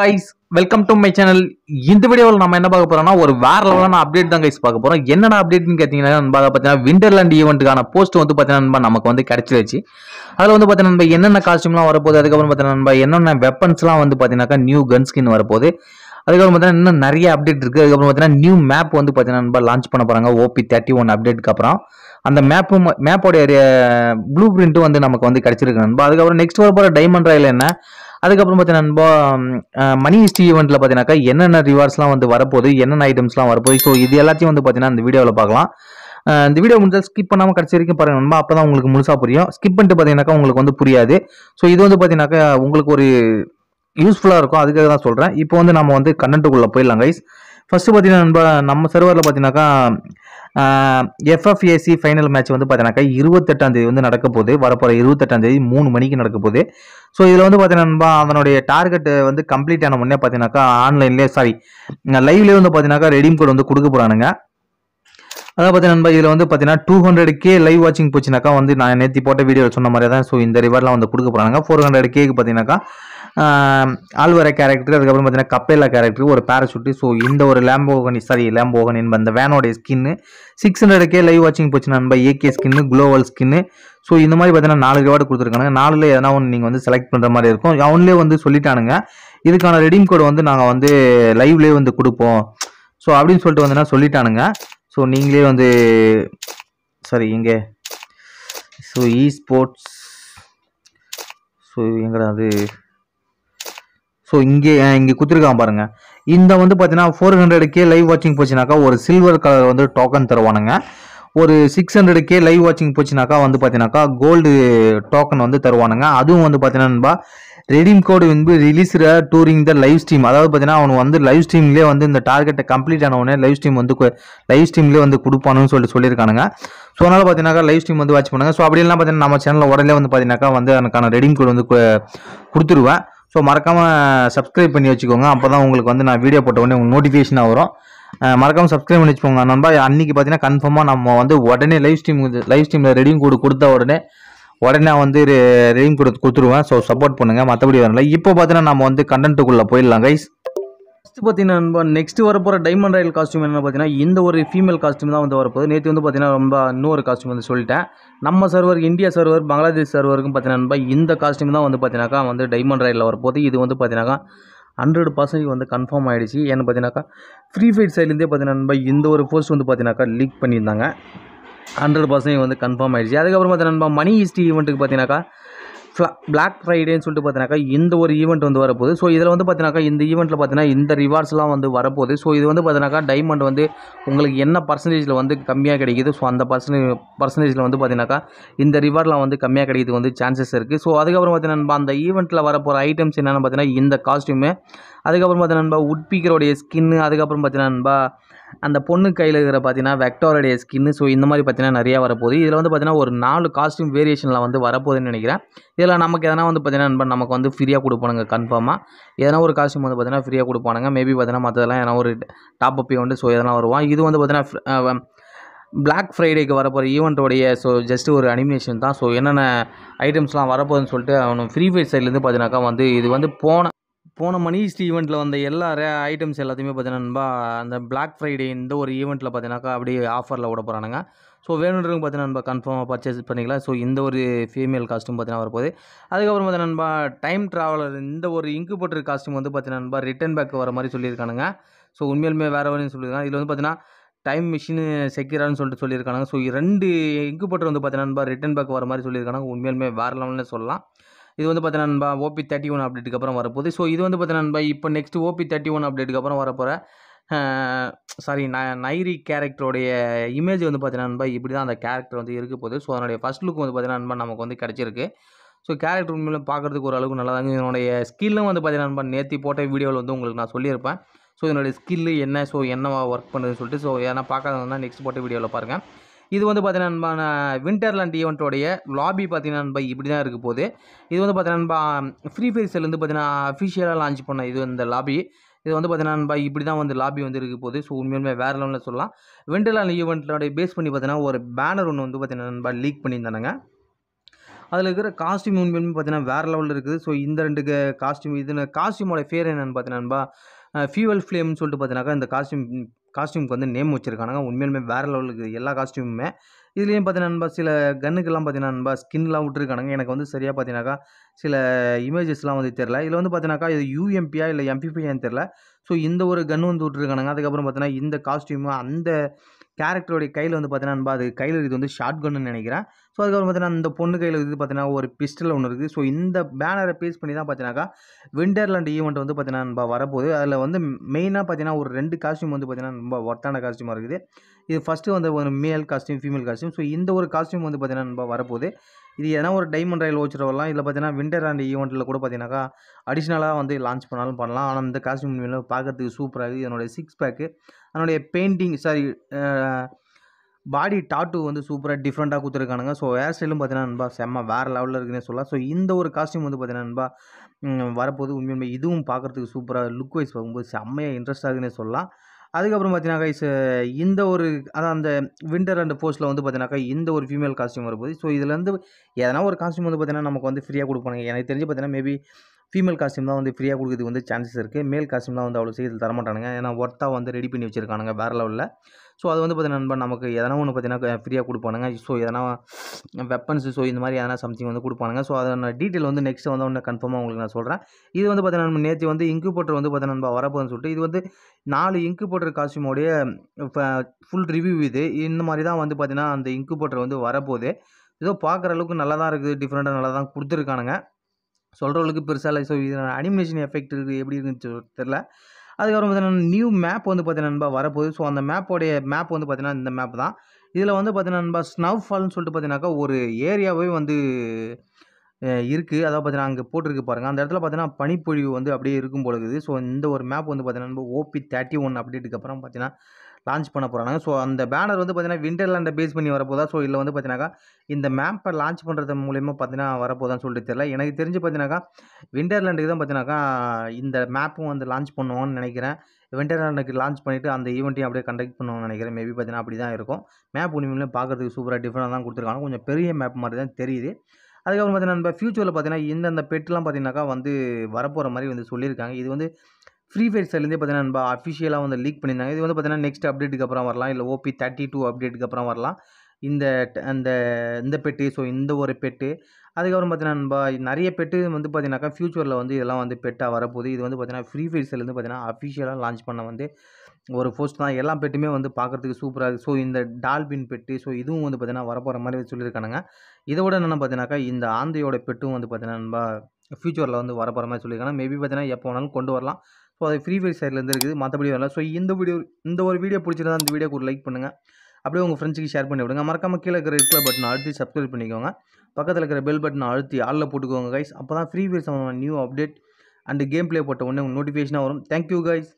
guys welcome to my channel இந்த வீடியோவில் நம்ம என்ன பார்க்க போறோம்னா ஒரு வேற லெவலான அப்டேட் தான் கைஸ் பார்க்க போறோம் என்னடா அப்டேட்னு கேட்டீங்கன்னா பார்த்தீங்கன்னா விண்டர்லேண்ட் ஈவெண்ட்டுக்கான போஸ்ட் வந்து பார்த்தீங்கன்னா நமக்கு வந்து கிடைச்சிருச்சு அதில் வந்து பார்த்தீங்கன்னா என்னென்ன காஸ்டியூம்லாம் வரப்போகுது அதுக்கப்புறம் பார்த்தீங்கன்னா என்னென்ன வெப்பன்ஸ்லாம் வந்து பார்த்தீங்கன்னாக்கா நியூ கன் ஸ்கின் வரப்போகுது அதுக்கப்புறம் பார்த்தீங்கன்னா இன்னும் நிறைய அப்டேட் இருக்குது அதுக்கப்புறம் பார்த்தீங்கன்னா நியூ மேப் வந்து பார்த்தீங்கன்னா லான்ச் பண்ண போகிறாங்க ஓபி தேர்ட்டி ஒன் அப்டேட்டுக்கு அப்புறம் அந்த மேப்பு மேப்போடைய ப்ளூ பிரிண்ட்டும் வந்து நமக்கு வந்து கிடச்சிருக்கு நண்பா அதுக்கப்புறம் நெக்ஸ்ட் வர போகிற டைமண்ட் ராயில் என்ன அதுக்கப்புறம் பார்த்தீங்கன்னா மணி ஹிஸ்ட்ரி ஈவெண்ட்டில் பார்த்தீங்கன்னாக்கா என்னென்ன ரிவார்ட்ஸ்லாம் வந்து வரப்போகுது என்னென்ன ஐட்டம்ஸ்லாம் வரப்போகுது ஸோ இது எல்லாத்தையும் வந்து பார்த்தீங்கன்னா அந்த வீடியோவில் பார்க்கலாம் இந்த வீடியோ முடிஞ்சால் ஸ்கிப் பண்ணாமல் கடைசி வரைக்கும் பாருங்கள் நண்பா அப்போ தான் உங்களுக்கு முழுசாக புரியும் ஸ்கிப் பண்ணிட்டு பார்த்தீங்கன்னாக்கா உங்களுக்கு வந்து புரியாது ஸோ இது வந்து பார்த்தீங்கன்னாக்கா உங்களுக்கு ஒரு யூஸ்ஃபுல்லாக இருக்கும் அதுக்காக தான் சொல்கிறேன் இப்போ வந்து நம்ம வந்து கண்டென்ட்டுக்குள்ளே போயிடலாம் கைஸ் ஃபஸ்ட்டு பார்த்தீங்கன்னா நம்ம நம்ம சர்வரில் பார்த்தீங்கன்னாக்கா எஃப்எஃப்ஏசி ஃபைனல் மேட்ச் வந்து பார்த்தீங்கன்னாக்கா இருபத்தெட்டாம் தேதி வந்து நடக்க போகுது வரப்போகிற இருபத்தெட்டாம் தேதி மூணு மணிக்கு நடக்க போகுது ஸோ இதில் வந்து பார்த்தீங்கன்னா அதனுடைய டார்கெட் வந்து கம்ப்ளீட் ஆன உடனே பார்த்தீங்கன்னாக்கா ஆன்லைன்லேயே சாரி லைவ்லேயே வந்து பார்த்தீங்கன்னாக்கா ரெடீம் கோட் வந்து கொடுக்க போகிறானுங்க அதான் பார்த்தீங்கன்னா இதில் வந்து பார்த்தீங்கன்னா டூ ஹண்ட்ரட் கே லைவ் வாட்சிங் போச்சுனாக்கா வந்து நான் நேற்று போட்ட வீடியோ சொன்ன மாதிரி தான் ஸோ இந்த ரிவார்ட்லாம் வந்து கொடுக்க போகிறாங்க ஃபோர் ஹண்ட்ரட் கேக்கு பார்த்தீங்கன்னாக்கா ஆழ்வரை கேரக்டர் அதுக்கப்புறம் பார்த்தீங்கன்னா கப்பேலா கேரக்டர் ஒரு பேரஷூட்டு ஸோ இந்த ஒரு லேம்போகனி சாரி லேம்போகன் என்ப அந்த வேனோடைய ஸ்கின்னு சிக்ஸ் ஹண்ட்ரட்கே லைவ் வாட்சிங் போச்சு நண்பா AK skin global skin so இந்த மாதிரி பார்த்தீங்கன்னா நாலு ரிவார்டு கொடுத்துருக்காங்க நாலில் எதனா ஒன்று நீங்கள் வந்து செலக்ட் பண்ணுற மாதிரி இருக்கும் அவன்லேயே வந்து சொல்லிட்டானுங்க இதுக்கான ரெடிம் கோடு வந்து நாங்கள் வந்து லைவ்லேயே வந்து கொடுப்போம் ஸோ அப்படின்னு சொல்லிட்டு வந்தேன்னா சொல்லிட்டானுங்க ஸோ நீங்களே வந்து சாரி இங்கே ஸோ இ ஸ்போர்ட்ஸ் ஸோ எங்கடா அது ஸோ இங்கே இங்கே கொடுத்துருக்கான் பாருங்கள் இந்த வந்து பார்த்தீங்கன்னா ஃபோர் ஹண்ட்ரட் கே லைவ் வாட்சிங் போச்சுனாக்கா ஒரு சில்வர் கலர் வந்து டோக்கன் தருவானுங்க ஒரு சிக்ஸ் ஹண்ட்ரட் கே லைவ் வாட்சிங் போச்சுனாக்கா வந்து பார்த்தீங்கன்னாக்கா கோல்டு டோக்கன் வந்து தருவானுங்க அதுவும் வந்து பார்த்தீங்கன்னா ரெடீம் கோடு வந்து ரிலீஸ்ற டூரிங் த லைவ் ஸ்ட்ரீம் அதாவது பார்த்தீங்கன்னா அவன் வந்து லைவ் ஸ்ட்ரீம்லேயே வந்து இந்த டார்கெட்டை கம்ப்ளீட் ஆனவனே லைவ் ஸ்ட்ரீம் வந்து லைவ் ஸ்ட்ரீம்லேயே வந்து கொடுப்பானுன்னு சொல்லி சொல்லியிருக்கானுங்க ஸோ அதனால் பார்த்தீங்கன்னாக்கா லைவ் ஸ்ட்ரீம் வந்து வாட்ச் பண்ணுங்கள் ஸோ அப்படிலாம் பார்த்தீங்கன்னா நம்ம சேனலில் உடனே வந்து பார்த்தீங்கன்னாக்கா வந்து அதுக்கான ரெடீம் கோடு வந்து கொடுத்துருவேன் ஸோ மறக்காமல் சப்ஸ்கிரைப் பண்ணி வச்சுக்கோங்க அப்போ தான் உங்களுக்கு வந்து நான் வீடியோ போட்ட உடனே உங்களுக்கு நோட்டிஃபிகேஷனாக வரும் மறக்காமல் சப்ஸ்கிரைப் பண்ணி வச்சுக்கோங்க நண்பா அன்றைக்கி பார்த்தீங்கன்னா கன்ஃபார்மாக நம்ம வந்து உடனே லைவ் ஸ்ட்ரீம் லைவ் ஸ்ட்ரீமில் ரெடியும் கொடு கொடுத்த உடனே உடனே வந்து ரெடியும் கொடுத்து கொடுத்துருவேன் ஸோ சப்போர்ட் பண்ணுங்கள் மற்றபடி வரல இப்போ பார்த்தீங்கன்னா நம்ம வந்து கண்டென்ட்டுக்குள்ளே போயிடலாம் கைஸ் ஃபஸ்ட்டு பார்த்தீங்கன்னா நண்பா நெக்ஸ்ட் வரப்போகிற டைமண்ட் ராயல் காஸ்ட்யூம் என்ன பார்த்தீங்கன்னா இந்த ஒரு ஃபீமேல் காஸ்ட்யூம் தான் வந்து வரப்போகுது நேற்று வந்து பார்த்தீங்கன்னா ரொம்ப இன்னொரு காஸ்ட்யூம் வந்து சொல்லிட்டேன் நம்ம சர்வர் இந்தியா சர்வர் பங்களாதேஷ் சர்வருக்கும் பார்த்தீங்கன்னா நண்பா இந்த காஸ்ட்யூம் தான் வந்து பார்த்தீங்கனாக்கா வந்து டைமண்ட் ராயலில் வரப்போகுது இது வந்து பார்த்தீங்கன்னாக்கா ஹண்ட்ரட் பர்சன்டேஜ் வந்து கன்ஃபார்ம் ஆகிடுச்சு ஏன்னு பார்த்தீங்கன்னாக்கா ஃப்ரீ ஃபைட் சைட்லேருந்தே பார்த்தீங்கன்னா நண்பா இந்த ஒரு போஸ்ட் வந்து பார்த்தீங்கன்னாக்கா லீக் பண்ணியிருந்தாங்க ஹண்ட்ரட் பர்சன்டேஜ் வந்து கன்ஃபார்ம் ஆகிடுச்சு அதுக்கப்புறம் பார்த்தீங்கன்னா நண்பா மணி ஹிஸ்ட்ரி ஈவெண்ட்டுக்கு பார்த்தீங்கன்னாக்கா பிளாக் ஃப்ரைடேன்னு சொல்லிட்டு பார்த்தீங்கன்னாக்கா இந்த ஒரு ஈவெண்ட் வந்து வரப்போகுது ஸோ இதில் வந்து பார்த்தீங்கன்னாக்கா இந்த ஈவெண்ட்டில் பார்த்தீங்கன்னா இந்த ரிவார்ட்ஸ்லாம் வந்து வரப்போகுது ஸோ இது வந்து பார்த்தீங்கன்னாக்கா டைமண்ட் வந்து உங்களுக்கு என்ன பர்சன்டேஜில் வந்து கம்மியாக கிடைக்குது ஸோ அந்த பர்சன்டேஜ் பர்சன்டேஜில் வந்து பார்த்தீங்கன்னாக்கா இந்த ரிவார்ட்லாம் வந்து கம்மியாக கிடைக்கிறது வந்து சான்சஸ் இருக்குது ஸோ அதுக்கப்புறம் பார்த்தீங்கன்னா அந்த ஈவெண்ட்டில் வரப்போகிற ஐட்டம்ஸ் என்னென்னு பார்த்தீங்கன்னா இந்த காஸ்ட்யூமு அதுக்கப்புறம் பார்த்தீங்கன்னா உட்பீக்கருடைய ஸ்கின்னு அதுக்கப்புறம் பார்த்தீங்கன்னா அந்த பொண்ணு கையில் இருக்கிற பார்த்தீங்கன்னா வெக்டோருடைய ஸ்கின்னு ஸோ இந்த மாதிரி பார்த்தீங்கன்னா நிறையா வரப்போகுது இதில் வந்து பார்த்தீங்கன்னா ஒரு நாலு காஸ்ட்யூம் வேரியேஷனில் வந்து வரப்போகுதுன்னு நினைக்கிறேன் இதில் நமக்கு எதனா வந்து பார்த்தீங்கன்னா நண்பன் நமக்கு வந்து ஃப்ரீயாக கொடுப்பானுங்க கன்ஃபார்மாக எதனா ஒரு காஸ்ட்யூம் வந்து பார்த்தீங்கன்னா ஃப்ரீயாக கொடுப்பானுங்க மேபி பார்த்தீங்கன்னா மற்றதெல்லாம் எதனா ஒரு டாப் அப்பே வந்து ஸோ எதனா வருவான் இது வந்து பார்த்தீங்கன்னா பிளாக் ஃப்ரைடேக்கு வரப்போகிற ஈவெண்ட்டோடைய ஸோ ஜஸ்ட் ஒரு அனிமேஷன் தான் ஸோ என்னென்ன ஐட்டம்ஸ்லாம் வரப்போகுதுன்னு சொல்லிட்டு அவனு ஃப்ரீ ஃபயர் சைட்லேருந்து பார்த்தீங்கன்னாக்கா வந்து இது வந்து போன போன மணி ஈஸ்ட் ஈவெண்ட்டில் வந்த எல்லா ஐட்டம்ஸ் எல்லாத்தையுமே பார்த்தீங்கன்னா அந்த பிளாக் ஃப்ரைடே இந்த ஒரு ஈவெண்ட்டில் பார்த்தீங்கன்னாக்கா அப்படியே ஆஃபரில் விட போகிறானுங்க ஸோ வேணுன்றவங்க பார்த்தீங்கன்னா நண்பா கன்ஃபார்மாக பர்ச்சேஸ் பண்ணிக்கலாம் ஸோ இந்த ஒரு ஃபீமேல் காஸ்ட்யூம் பார்த்தீங்கன்னா வரப்போகுது அதுக்கப்புறம் பார்த்தீங்கன்னா நண்பா டைம் ட்ராவலர் இந்த ஒரு இன்குபேட்டர் காஸ்ட்யூம் வந்து பார்த்தீங்கன்னா நண்பா ரிட்டன் பேக் வர மாதிரி சொல்லியிருக்கானுங்க ஸோ உண்மையிலுமே வேறு வரையும் சொல்லியிருக்காங்க இதில் வந்து பார்த்தீங்கன்னா டைம் மிஷின் செக்கிறான்னு சொல்லிட்டு சொல்லியிருக்காங்க ஸோ ரெண்டு இன்குபேட்டர் வந்து பார்த்தீங்கன்னா நண்பா ரிட்டன் பேக் வர மாதிரி சொல்லியிருக்காங்க உண்மையிலுமே வேறு லெவலில் சொல்லலாம் இது வந்து பார்த்தீங்கன்னா நண்பா ஓபி தேர்ட்டி ஒன் அப்டேட்டுக்கு அப்புறம் வரப்போகுது ஸோ இது வந்து பார்த்தீங்கன்னா இப்போ நெக்ஸ்ட் ஓபி தேர்ட்டி ஒன் அப்டேட்டுக்கு அப்புறம் வரப்போகிற சாரி ந நைரி கேரக்டருடைய இமேஜ் வந்து பார்த்தீங்கன்னா இப்படி தான் அந்த கேரக்டர் வந்து இருக்க போகுது ஸோ அதனுடைய ஃபஸ்ட் லுக் வந்து பார்த்தீங்கன்னா நண்பா நமக்கு வந்து கிடச்சிருக்கு ஸோ கேரக்டர் உண்மையிலும் பார்க்குறதுக்கு ஒரு நல்லா தாங்க என்னுடைய ஸ்கில்லும் வந்து பார்த்தீங்கன்னா நண்பா நேற்று போட்ட வீடியோவில் வந்து உங்களுக்கு நான் சொல்லியிருப்பேன் ஸோ என்னுடைய ஸ்கில்லு என்ன ஸோ என்னவா ஒர்க் பண்ணுதுன்னு சொல்லிட்டு ஸோ ஏன்னா பார்க்காதவங்கன்னா நெக்ஸ்ட் போட்ட வீடியோவில் பாருங்கள் இது வந்து பார்த்தீங்கன்னா நண்பா விண்டர்லேண்ட் ஈவெண்ட்டோடைய லாபி பார்த்தீங்கன்னா நண்பா இப்படி தான் இருக்க போது இது வந்து பார்த்தீங்கன்னா நண்பா ஃப்ரீ ஃபயர் செல் வந்து பார்த்தீங்கன்னா அஃபிஷியலாக லான்ச் பண்ண இது இந்த லாபி இது வந்து பார்த்தீங்கன்னா நண்பா இப்படி தான் வந்து லாபி வந்து இருக்க போது ஸோ உண்மையுமே வேறு லெவலில் சொல்லலாம் விண்டர்லேண்ட் ஈவெண்ட்டோடைய பேஸ் பண்ணி பார்த்தீங்கன்னா ஒரு பேனர் ஒன்று வந்து பார்த்தீங்கன்னா நண்பா லீக் பண்ணியிருந்தானுங்க அதில் இருக்கிற காஸ்டியூம் உண்மையுமே பார்த்தீங்கன்னா வேறு லெவலில் இருக்குது ஸோ இந்த ரெண்டு காஸ்டியூம் இது காஸ்டியூமோட ஃபேர் என்னென்னு பார்த்தீங்கன்னா ஃபியூவல் ஃப்ளேம்னு சொல்லிட்டு பார்த்தீங்கன்னாக்கா இந்த காஸ்டியூம் காஸ்ட்யூம்க்கு வந்து நேம் வச்சுருக்கானுங்க உண்மையிலுமே வேறு லெவலுக்கு எல்லா காஸ்ட்யூமுமே இதுலேயும் பார்த்தீங்கன்னா நண்பா சில கன்னுக்கெல்லாம் பார்த்தீங்கன்னா நண்பா ஸ்கின்லாம் விட்டுருக்கானுங்க எனக்கு வந்து சரியாக பார்த்தீங்கன்னாக்கா சில இமேஜஸ்லாம் வந்து தெரில இதில் வந்து பார்த்தீங்கனாக்கா இது யூஎம்பியா இல்லை எம்பிபியான்னு தெரில ஸோ இந்த ஒரு கன் வந்து விட்டுருக்கானுங்க அதுக்கப்புறம் பார்த்தீங்கன்னா இந்த காஸ்ட்யூமு அந்த கேரக்டருடைய கையில் வந்து பார்த்தீங்கன்னா நண்பா அது கையில் இது வந்து ஷார்ட் கன்னு நினைக்கிறேன் ஸோ அதுக்கப்புறம் பார்த்தீங்கன்னா இந்த பொண்ணு கையில் இது பார்த்தீங்கன்னா ஒரு பிஸ்டல் ஒன்று இருக்குது ஸோ இந்த பேனரை பேஸ் பண்ணி தான் பார்த்தீங்கன்னாக்கா விண்டர்லாண்ட் ஈவெண்ட் வந்து பார்த்தீங்கன்னா நம்ம வரப்போகுது அதில் வந்து மெயினாக பார்த்தீங்கன்னா ஒரு ரெண்டு காஸ்டியூம் வந்து பார்த்தீங்கன்னா ரொம்ப ஒர்த்தான காஸ்டியூமாக இருக்குது இது ஃபஸ்ட்டு வந்து ஒரு மேல் காஸ்டியூம் ஃபீமேல் காஸ்டியூம் ஸோ இந்த ஒரு காஸ்டியூம் வந்து பார்த்தீங்கன்னா நம்ம வரப்போகுது இது எதனா ஒரு டைமண்ட் ரயில் வச்சுட்டு வரலாம் இதில் பார்த்தீங்கன்னா விண்டர் ஈவெண்ட்டில் கூட பார்த்தீங்கன்னாக்கா அடிஷ்னலாக வந்து லான்ச் பண்ணாலும் பண்ணலாம் ஆனால் இந்த காஸ்டியூம் பார்க்குறதுக்கு சூப்பராக இருக்குது இதனுடைய சிக்ஸ் பேக்கு அதனுடைய பெயிண்டிங் சாரி பாடி டாட்டு வந்து சூப்பராக டிஃப்ரெண்ட்டாக கொடுத்துருக்கானுங்க ஸோ ஹேர் ஸ்டைலும் பார்த்தீங்கன்னா நண்பா செம்ம வேறு லெவலில் இருக்குன்னு சொல்லலாம் ஸோ இந்த ஒரு காஸ்டியூம் வந்து பார்த்தீங்கன்னா வரப்போது உண்மையுமே இதுவும் பார்க்குறதுக்கு சூப்பராக லுக் வைஸ் பார்க்கும்போது செம்மையாக இன்ட்ரெஸ்ட் ஆகுதுன்னு சொல்லலாம் அதுக்கப்புறம் பார்த்தீங்கன்னா கைஸ் இந்த ஒரு அதான் அந்த விண்டர் அண்ட் ஃபோர்ஸில் வந்து பார்த்தீங்கன்னாக்கா இந்த ஒரு ஃபீமேல் காஸ்டியூம் வரும்போது ஸோ இதுலேருந்து எதனா ஒரு காஸ்டியூம் வந்து பார்த்தீங்கன்னா நமக்கு வந்து ஃப்ரீயாக கொடுப்பாங்க எனக்கு தெரிஞ்சு பார்த்தீங்கன்னா மேபி ஃபீமேல் காஸ்டியூம் தான் வந்து ஃப்ரீயாக கொடுக்குறதுக்கு வந்து சான்சஸ் இருக்குது மேல் காஸ்டியூம் தான் வந்து அவ்வளோ சீக்கிரத்தில் தரமாட்டானுங்க ஏன்னா ஒர்த்தாக வந்து ரெடி பண்ணி வச்சுருக்கானுங்க வேறு லெவலில் ஸோ அது வந்து பார்த்தீங்கன்னா நண்பா நமக்கு எதனா ஒன்று பார்த்தீங்கன்னா ஃப்ரீயாக கொடுப்பானுங்க ஸோ எதனா வெப்பன்ஸ் ஸோ இந்த மாதிரி எதனா சம்திங் வந்து கொடுப்பானுங்க ஸோ நான் டீட்டெயில் வந்து நெக்ஸ்ட் வந்து ஒன்று கன்ஃபார்மாக உங்களுக்கு நான் சொல்கிறேன் இது வந்து பார்த்தீங்கன்னா நேற்று வந்து போட்டர் வந்து பார்த்தீங்கன்னா நண்பா வரப்போதுன்னு சொல்லிட்டு இது வந்து நாலு போட்டர் காஸ்டியூமோடைய ஃபுல் ரிவ்யூ இது இந்த மாதிரி தான் வந்து பார்த்தீங்கன்னா அந்த போட்டர் வந்து வரப்போகுது ஏதோ பார்க்குற அளவுக்கு நல்லா தான் இருக்குது டிஃப்ரெண்ட்டாக நல்லா தான் கொடுத்துருக்கானுங்க சொல்கிறவங்களுக்கு பெருசாக இல்லை ஸோ இது அனிமேஷன் எஃபெக்ட் இருக்குது எப்படி இருக்குன்னு தெரில அதுக்கப்புறம் பார்த்தீங்கன்னா நியூ மேப் வந்து பார்த்தீங்கன்னா நண்பா வரப்போகுது ஸோ அந்த மேப்போடைய மேப் வந்து பார்த்தீங்கன்னா இந்த மேப் தான் இதில் வந்து பார்த்தீங்கன்னா நண்பா ஸ்னவ் ஃபால்னு சொல்லிட்டு பார்த்தீங்கன்னாக்கா ஒரு ஏரியாவே வந்து இருக்குது அதாவது பார்த்தீங்கன்னா அங்கே போட்டிருக்கு பாருங்கள் அந்த இடத்துல பார்த்தீங்கன்னா பனிப்பொழிவு வந்து அப்படியே இருக்கும் போல இருக்குது ஸோ இந்த ஒரு மேப் வந்து பார்த்தீங்கன்னா ஓபி தேர்ட்டி ஒன் அப்படின்ட்டுக்கப்புறம் அப்புறம் பார்த்தீங்கன்னா லான்ச் பண்ண போகிறாங்க ஸோ அந்த பேனர் வந்து பார்த்தீங்கன்னா விண்டர்லேண்டை பேஸ் பண்ணி வரப்போதா ஸோ இதில் வந்து பார்த்தீங்கன்னாக்கா இந்த மேப்பை லான்ச் பண்ணுறது மூலியமாக பார்த்தீங்கன்னா வரப்போதான் சொல்லிட்டு தெரியல எனக்கு தெரிஞ்சு பார்த்தீங்கன்னாக்கா விண்டர்லேண்டுக்கு தான் பார்த்தீங்கன்னாக்கா இந்த மேப்பும் வந்து லான்ச் பண்ணுவோன்னு நினைக்கிறேன் விண்டர்லேண்டுக்கு லான்ச் பண்ணிவிட்டு அந்த ஈவெண்ட்டையும் அப்படியே கண்டக்ட் பண்ணுவோம்னு நினைக்கிறேன் மேபி பார்த்தீங்கன்னா அப்படி தான் இருக்கும் மேப் உண்மையிலும் பார்க்குறதுக்கு சூப்பராக டிஃப்ரெண்டாக தான் கொடுத்துருக்காங்க கொஞ்சம் பெரிய மேப் மாதிரி தான் தெரியுது அதுக்கப்புறம் பார்த்தீங்கன்னா நம்ம ஃப்யூச்சரில் பார்த்தீங்கன்னா இந்தந்த பெட்லாம் பார்த்தீங்கன்னாக்கா வந்து வரப்போகிற மாதிரி வந்து சொல்லியிருக்காங்க இது வந்து ஃப்ரீ ஃபயர் சைட்லேருந்தே பார்த்தீங்கன்னா நம்ம அஃபிஷியலாக வந்து லீக் பண்ணியிருந்தாங்க இது வந்து பார்த்தீங்கன்னா நெக்ஸ்ட் அப்டேட்டுக்கு அப்புறம் வரலாம் இல்லை ஓபி தேர்ட்டி டூ அப்டேட்டுக்கு அப்புறம் வரலாம் இந்த அந்த இந்த பெட்டு ஸோ இந்த ஒரு பெட்டு அதுக்கப்புறம் பார்த்தீங்கன்னா நம்ம நிறைய பெட்டு வந்து பார்த்தீங்கன்னாக்கா ஃப்யூச்சரில் வந்து இதெல்லாம் வந்து பெட்டாக வரப்போகுது இது வந்து பார்த்தீங்கன்னா ஃப்ரீ ஃபயர் சைட்லேருந்து பார்த்தீங்கன்னா அஃபிஷியலாக லான்ச் பண்ண வந்து ஒரு போஸ்ட் தான் எல்லா பெட்டுமே வந்து பார்க்குறதுக்கு சூப்பராக இருக்குது ஸோ இந்த டால்பின் பெட்டு ஸோ இதுவும் வந்து பார்த்தீங்கன்னா வரப்போகிற மாதிரி சொல்லியிருக்கானுங்க இதை விட என்னென்ன பார்த்தீங்கன்னாக்கா இந்த ஆந்தையோட பெட்டும் வந்து பார்த்தீங்கன்னா நம்ம ஃப்யூச்சரில் வந்து வரப்போகிற மாதிரி சொல்லியிருக்காங்க மேபி பார்த்தீங்கன்னா எப்போ வேணாலும் கொண்டு வரலாம் ஸோ அது ஃப்ரீ ஃபயர் சைட்லேருந்து இருக்குது மற்றபடி வரல ஸோ இந்த வீடியோ இந்த ஒரு வீடியோ பிடிச்சிருந்தா அந்த வீடியோ ஒரு லைக் பண்ணுங்கள் அப்படியே உங்கள் ஃப்ரெண்ட்ஸுக்கு ஷேர் பண்ணி விடுங்க மறக்காம கீழே இருக்கிற இருக்கிற பட்டனை அழுத்தி சப்ஸ்கிரைப் பண்ணிக்கோங்க பக்கத்தில் இருக்கிற பெல் பட்டனை அழுத்தி ஆளில் போட்டுக்கோங்க கைஸ் அப்போ தான் ஃப்ரீ ஃபயர் சம்மந்தமான new update and game play போட்ட உடனே உங்களுக்கு நோட்டிஃபிகேஷனாக வரும் தேங்க்யூ கைஸ்